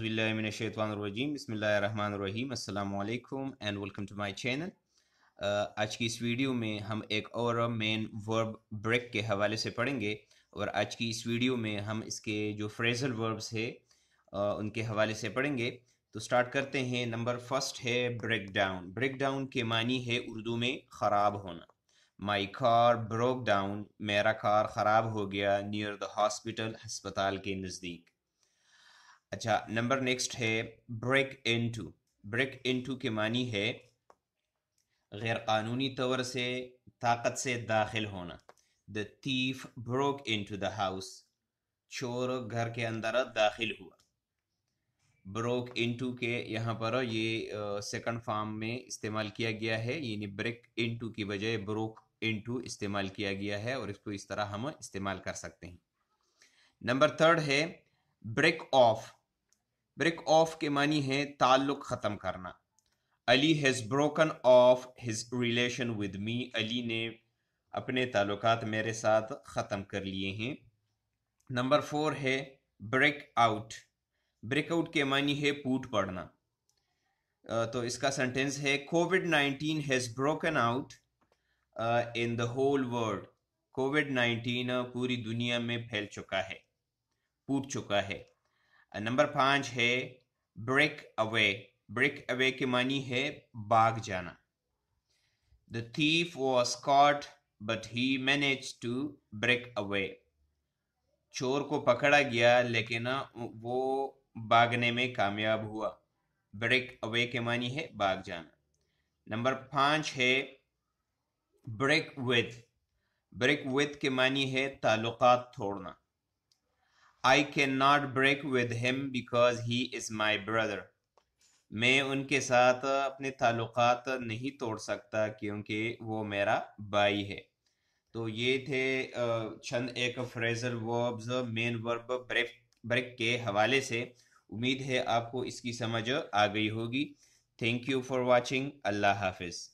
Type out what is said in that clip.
अउज़बिल्लिमिनशैतवानरजीम and welcome to my channel आज की इस वीडियो में हम एक और मेन वर्ब ब्रेक के हवाले से पढ़ेंगे और आज की इस वीडियो में हम इसके जो फ्रेजल वर्ब्स है uh, उनके हवाले से पढ़ेंगे तो स्टार्ट करते हैं नंबर फर्स्ट है ब्रेक डाउन ब्रेक डाउन के मानी है उर्दू में ख़राब होना माई कार ब्रोक डाउन मेरा कार ख़राब हो गया नियर द हॉस्पिटल हस्पताल के नज़दीक अच्छा नंबर नेक्स्ट है break into break into के मानी है गैर कानूनी तौर से ताकत से दाखिल होना the thief broke into the house हाउस चोर घर के अंदर दाखिल हुआ ब्रोक इनटू के यहाँ पर ये सेकंड फॉर्म में इस्तेमाल किया गया है यानी ब्रेक इनटू की बजाय ब्रोक इनटू इस्तेमाल किया गया है और इसको इस तरह हम इस्तेमाल कर सकते हैं नंबर थर्ड है ब्रेक ऑफ ब्रेक ऑफ के मानी है ताल्लुक ख़त्म करना Ali has broken off his relation with me Ali ने अपने ताल्लुक मेरे साथ ख़त्म कर लिए हैं नंबर फोर है ब्रेक आउट आउट के मानी है पूट पड़ना तो इसका सेंटेंस है Covid nineteen has broken out in the whole world Covid nineteen पूरी दुनिया में फैल चुका है पूट चुका है नंबर पाँच है ब्रेक अवे ब्रेक अवे के मानी है भाग जाना the thief was caught but he manage to break away चोर को पकड़ा गया लेकिन वो भागने में कामयाब हुआ ब्रेक अवे के मानी है भाग जाना नंबर पाँच है ब्रेक विथ ब्रेक विथ के मानी है ताल्लुकात तोड़ना I can not break with him because he is my brother मैं उनके साथ अपने ताल्लुक नहीं तोड़ सकता क्योंकि वो मेरा भाई है तो ये थे चंद एक phrasal verbs main verb break break के हवाले से उम्मीद है आपको इसकी समझ आ गई होगी थैंक यू फॉर वॉचिंग अल्लाह हाफिज़